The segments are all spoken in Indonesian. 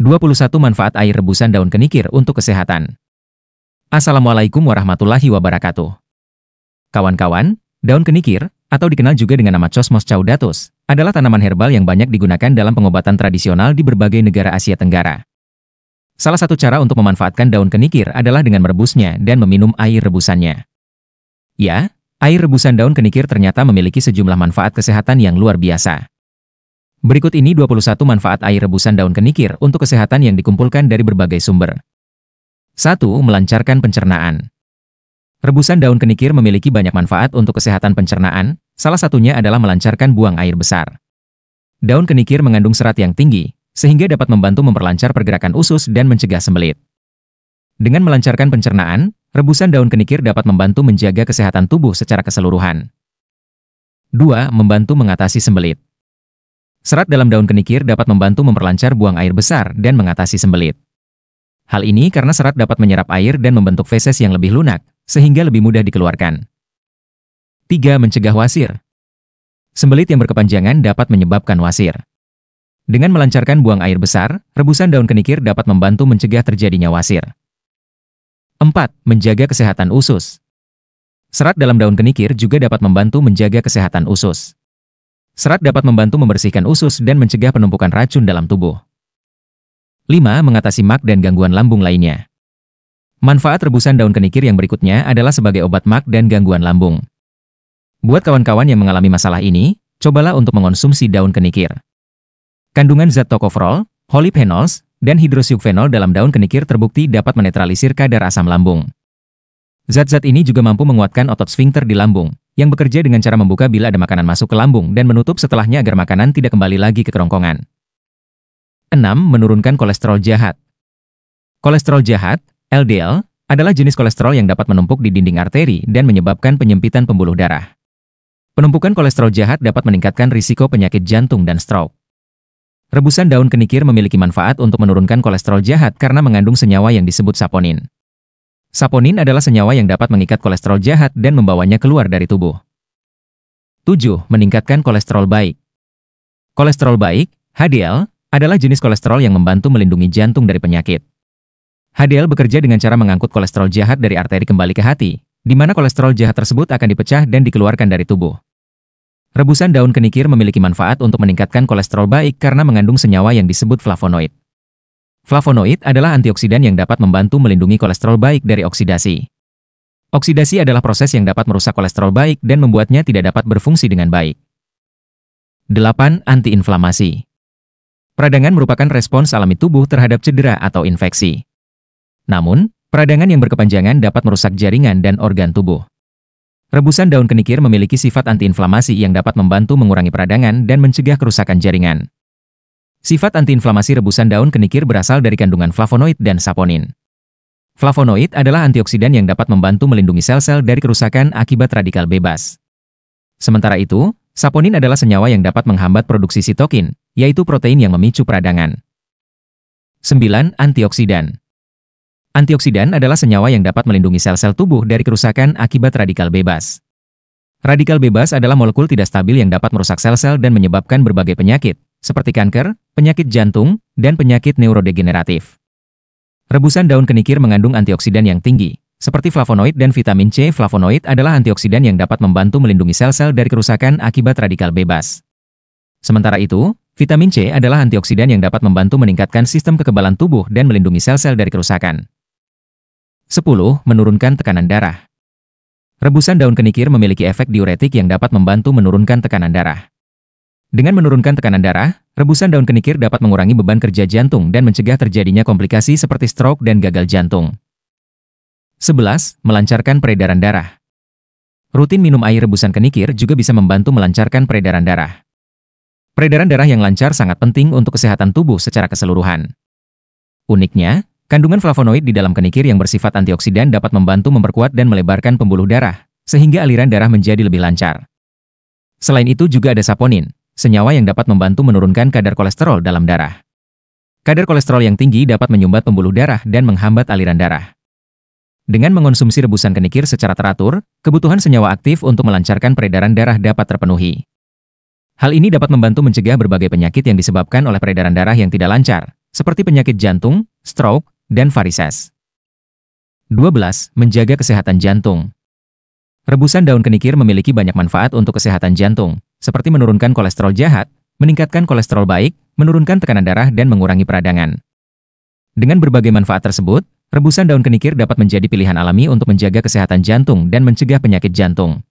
21 Manfaat air rebusan daun kenikir untuk kesehatan. Assalamualaikum warahmatullahi wabarakatuh. Kawan-kawan, daun kenikir, atau dikenal juga dengan nama Cosmos caudatus, adalah tanaman herbal yang banyak digunakan dalam pengobatan tradisional di berbagai negara Asia Tenggara. Salah satu cara untuk memanfaatkan daun kenikir adalah dengan merebusnya dan meminum air rebusannya. Ya, air rebusan daun kenikir ternyata memiliki sejumlah manfaat kesehatan yang luar biasa. Berikut ini 21 manfaat air rebusan daun kenikir untuk kesehatan yang dikumpulkan dari berbagai sumber. 1. Melancarkan pencernaan. Rebusan daun kenikir memiliki banyak manfaat untuk kesehatan pencernaan, salah satunya adalah melancarkan buang air besar. Daun kenikir mengandung serat yang tinggi, sehingga dapat membantu memperlancar pergerakan usus dan mencegah sembelit. Dengan melancarkan pencernaan, rebusan daun kenikir dapat membantu menjaga kesehatan tubuh secara keseluruhan. 2. Membantu mengatasi sembelit. Serat dalam daun kenikir dapat membantu memperlancar buang air besar dan mengatasi sembelit. Hal ini karena serat dapat menyerap air dan membentuk feses yang lebih lunak, sehingga lebih mudah dikeluarkan. 3. Mencegah wasir Sembelit yang berkepanjangan dapat menyebabkan wasir. Dengan melancarkan buang air besar, rebusan daun kenikir dapat membantu mencegah terjadinya wasir. 4. Menjaga kesehatan usus Serat dalam daun kenikir juga dapat membantu menjaga kesehatan usus. Serat dapat membantu membersihkan usus dan mencegah penumpukan racun dalam tubuh. 5. Mengatasi mak dan gangguan lambung lainnya. Manfaat rebusan daun kenikir yang berikutnya adalah sebagai obat mak dan gangguan lambung. Buat kawan-kawan yang mengalami masalah ini, cobalah untuk mengonsumsi daun kenikir. Kandungan zat tocopherol, polyphenols, dan hidrosiukfenol dalam daun kenikir terbukti dapat menetralisir kadar asam lambung. Zat-zat ini juga mampu menguatkan otot sphincter di lambung, yang bekerja dengan cara membuka bila ada makanan masuk ke lambung dan menutup setelahnya agar makanan tidak kembali lagi ke kerongkongan. 6. Menurunkan kolesterol jahat Kolesterol jahat, LDL, adalah jenis kolesterol yang dapat menumpuk di dinding arteri dan menyebabkan penyempitan pembuluh darah. Penumpukan kolesterol jahat dapat meningkatkan risiko penyakit jantung dan stroke. Rebusan daun kenikir memiliki manfaat untuk menurunkan kolesterol jahat karena mengandung senyawa yang disebut saponin. Saponin adalah senyawa yang dapat mengikat kolesterol jahat dan membawanya keluar dari tubuh. 7. Meningkatkan kolesterol baik. Kolesterol baik, HDL, adalah jenis kolesterol yang membantu melindungi jantung dari penyakit. HDL bekerja dengan cara mengangkut kolesterol jahat dari arteri kembali ke hati, di mana kolesterol jahat tersebut akan dipecah dan dikeluarkan dari tubuh. Rebusan daun kenikir memiliki manfaat untuk meningkatkan kolesterol baik karena mengandung senyawa yang disebut flavonoid. Flavonoid adalah antioksidan yang dapat membantu melindungi kolesterol baik dari oksidasi. Oksidasi adalah proses yang dapat merusak kolesterol baik dan membuatnya tidak dapat berfungsi dengan baik. 8. Antiinflamasi Peradangan merupakan respons alami tubuh terhadap cedera atau infeksi. Namun, peradangan yang berkepanjangan dapat merusak jaringan dan organ tubuh. Rebusan daun kenikir memiliki sifat antiinflamasi yang dapat membantu mengurangi peradangan dan mencegah kerusakan jaringan. Sifat antiinflamasi rebusan daun kenikir berasal dari kandungan flavonoid dan saponin. Flavonoid adalah antioksidan yang dapat membantu melindungi sel-sel dari kerusakan akibat radikal bebas. Sementara itu, saponin adalah senyawa yang dapat menghambat produksi sitokin, yaitu protein yang memicu peradangan. 9. Antioksidan Antioksidan adalah senyawa yang dapat melindungi sel-sel tubuh dari kerusakan akibat radikal bebas. Radikal bebas adalah molekul tidak stabil yang dapat merusak sel-sel dan menyebabkan berbagai penyakit, seperti kanker, penyakit jantung, dan penyakit neurodegeneratif. Rebusan daun kenikir mengandung antioksidan yang tinggi, seperti flavonoid dan vitamin C. Flavonoid adalah antioksidan yang dapat membantu melindungi sel-sel dari kerusakan akibat radikal bebas. Sementara itu, vitamin C adalah antioksidan yang dapat membantu meningkatkan sistem kekebalan tubuh dan melindungi sel-sel dari kerusakan. 10. Menurunkan tekanan darah Rebusan daun kenikir memiliki efek diuretik yang dapat membantu menurunkan tekanan darah. Dengan menurunkan tekanan darah, rebusan daun kenikir dapat mengurangi beban kerja jantung dan mencegah terjadinya komplikasi seperti stroke dan gagal jantung. 11. Melancarkan peredaran darah Rutin minum air rebusan kenikir juga bisa membantu melancarkan peredaran darah. Peredaran darah yang lancar sangat penting untuk kesehatan tubuh secara keseluruhan. Uniknya, Kandungan flavonoid di dalam kenikir yang bersifat antioksidan dapat membantu memperkuat dan melebarkan pembuluh darah, sehingga aliran darah menjadi lebih lancar. Selain itu juga ada saponin, senyawa yang dapat membantu menurunkan kadar kolesterol dalam darah. Kadar kolesterol yang tinggi dapat menyumbat pembuluh darah dan menghambat aliran darah. Dengan mengonsumsi rebusan kenikir secara teratur, kebutuhan senyawa aktif untuk melancarkan peredaran darah dapat terpenuhi. Hal ini dapat membantu mencegah berbagai penyakit yang disebabkan oleh peredaran darah yang tidak lancar, seperti penyakit jantung, stroke, dan varises. 12. Menjaga kesehatan jantung. Rebusan daun kenikir memiliki banyak manfaat untuk kesehatan jantung, seperti menurunkan kolesterol jahat, meningkatkan kolesterol baik, menurunkan tekanan darah, dan mengurangi peradangan. Dengan berbagai manfaat tersebut, rebusan daun kenikir dapat menjadi pilihan alami untuk menjaga kesehatan jantung dan mencegah penyakit jantung.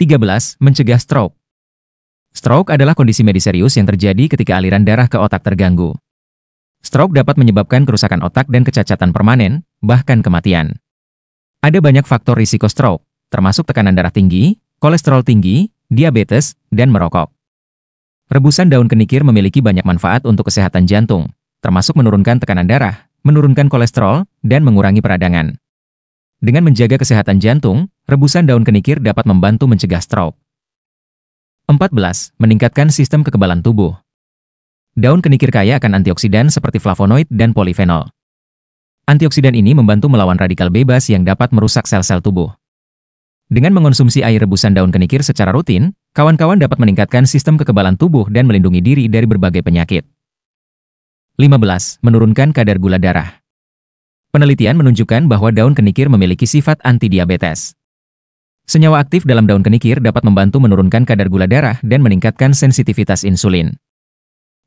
13. Mencegah stroke Stroke adalah kondisi medis serius yang terjadi ketika aliran darah ke otak terganggu. Stroke dapat menyebabkan kerusakan otak dan kecacatan permanen, bahkan kematian. Ada banyak faktor risiko stroke, termasuk tekanan darah tinggi, kolesterol tinggi, diabetes, dan merokok. Rebusan daun kenikir memiliki banyak manfaat untuk kesehatan jantung, termasuk menurunkan tekanan darah, menurunkan kolesterol, dan mengurangi peradangan. Dengan menjaga kesehatan jantung, rebusan daun kenikir dapat membantu mencegah stroke. 14. Meningkatkan sistem kekebalan tubuh. Daun kenikir kaya akan antioksidan seperti flavonoid dan polifenol. Antioksidan ini membantu melawan radikal bebas yang dapat merusak sel-sel tubuh. Dengan mengonsumsi air rebusan daun kenikir secara rutin, kawan-kawan dapat meningkatkan sistem kekebalan tubuh dan melindungi diri dari berbagai penyakit. 15. Menurunkan kadar gula darah Penelitian menunjukkan bahwa daun kenikir memiliki sifat anti-diabetes. Senyawa aktif dalam daun kenikir dapat membantu menurunkan kadar gula darah dan meningkatkan sensitivitas insulin.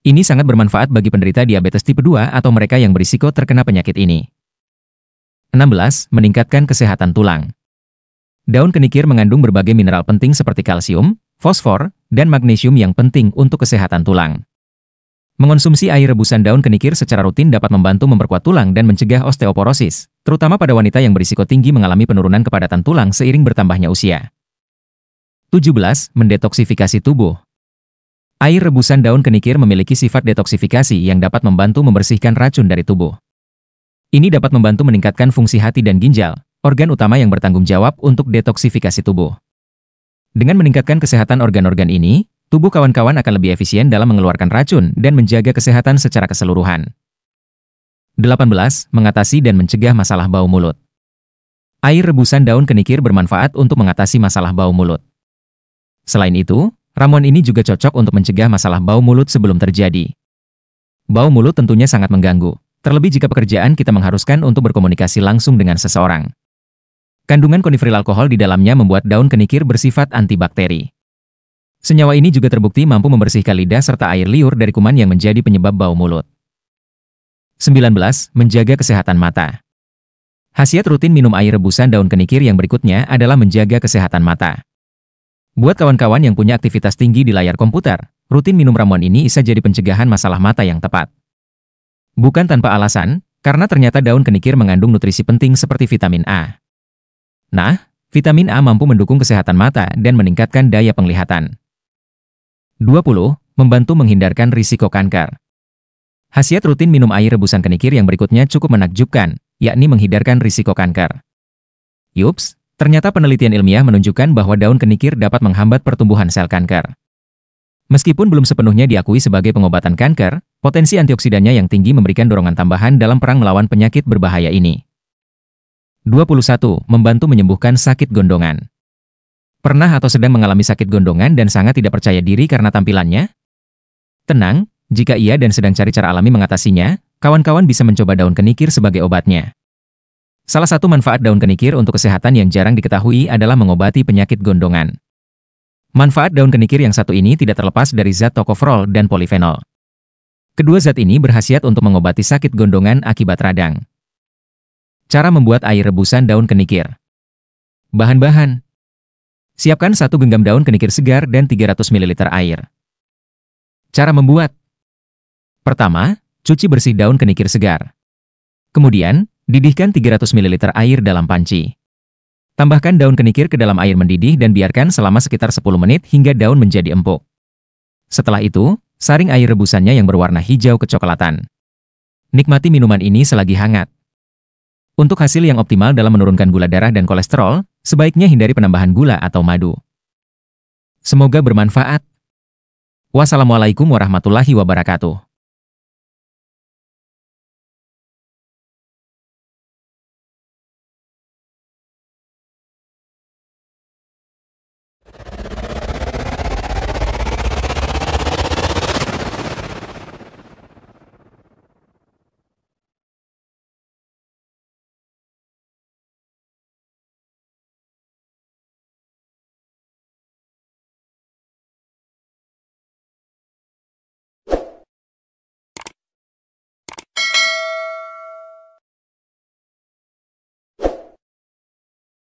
Ini sangat bermanfaat bagi penderita diabetes tipe 2 atau mereka yang berisiko terkena penyakit ini. 16. Meningkatkan kesehatan tulang Daun kenikir mengandung berbagai mineral penting seperti kalsium, fosfor, dan magnesium yang penting untuk kesehatan tulang. Mengonsumsi air rebusan daun kenikir secara rutin dapat membantu memperkuat tulang dan mencegah osteoporosis, terutama pada wanita yang berisiko tinggi mengalami penurunan kepadatan tulang seiring bertambahnya usia. 17. Mendetoksifikasi tubuh Air rebusan daun kenikir memiliki sifat detoksifikasi yang dapat membantu membersihkan racun dari tubuh. Ini dapat membantu meningkatkan fungsi hati dan ginjal, organ utama yang bertanggung jawab untuk detoksifikasi tubuh. Dengan meningkatkan kesehatan organ-organ ini, tubuh kawan-kawan akan lebih efisien dalam mengeluarkan racun dan menjaga kesehatan secara keseluruhan. 18. Mengatasi dan mencegah masalah bau mulut Air rebusan daun kenikir bermanfaat untuk mengatasi masalah bau mulut. Selain itu, ramuan ini juga cocok untuk mencegah masalah bau mulut sebelum terjadi. Bau mulut tentunya sangat mengganggu, terlebih jika pekerjaan kita mengharuskan untuk berkomunikasi langsung dengan seseorang. Kandungan koniferil alkohol di dalamnya membuat daun kenikir bersifat antibakteri. Senyawa ini juga terbukti mampu membersihkan lidah serta air liur dari kuman yang menjadi penyebab bau mulut. 19. Menjaga kesehatan mata Hasiat rutin minum air rebusan daun kenikir yang berikutnya adalah menjaga kesehatan mata. Buat kawan-kawan yang punya aktivitas tinggi di layar komputer, rutin minum ramuan ini bisa jadi pencegahan masalah mata yang tepat. Bukan tanpa alasan, karena ternyata daun kenikir mengandung nutrisi penting seperti vitamin A. Nah, vitamin A mampu mendukung kesehatan mata dan meningkatkan daya penglihatan. 20. Membantu menghindarkan risiko kanker. Khasiat rutin minum air rebusan kenikir yang berikutnya cukup menakjubkan, yakni menghindarkan risiko kanker. Yups, ternyata penelitian ilmiah menunjukkan bahwa daun kenikir dapat menghambat pertumbuhan sel kanker. Meskipun belum sepenuhnya diakui sebagai pengobatan kanker, potensi antioksidannya yang tinggi memberikan dorongan tambahan dalam perang melawan penyakit berbahaya ini. 21. Membantu menyembuhkan sakit gondongan. Pernah atau sedang mengalami sakit gondongan dan sangat tidak percaya diri karena tampilannya? Tenang, jika ia dan sedang cari cara alami mengatasinya, kawan-kawan bisa mencoba daun kenikir sebagai obatnya. Salah satu manfaat daun kenikir untuk kesehatan yang jarang diketahui adalah mengobati penyakit gondongan. Manfaat daun kenikir yang satu ini tidak terlepas dari zat tokoferol dan polifenol. Kedua zat ini berhasiat untuk mengobati sakit gondongan akibat radang. Cara membuat air rebusan daun kenikir. Bahan-bahan. Siapkan satu genggam daun kenikir segar dan 300 ml air. Cara membuat. Pertama, cuci bersih daun kenikir segar. Kemudian, didihkan 300 ml air dalam panci. Tambahkan daun kenikir ke dalam air mendidih dan biarkan selama sekitar 10 menit hingga daun menjadi empuk. Setelah itu, saring air rebusannya yang berwarna hijau kecoklatan. Nikmati minuman ini selagi hangat. Untuk hasil yang optimal dalam menurunkan gula darah dan kolesterol, sebaiknya hindari penambahan gula atau madu. Semoga bermanfaat. Wassalamualaikum warahmatullahi wabarakatuh.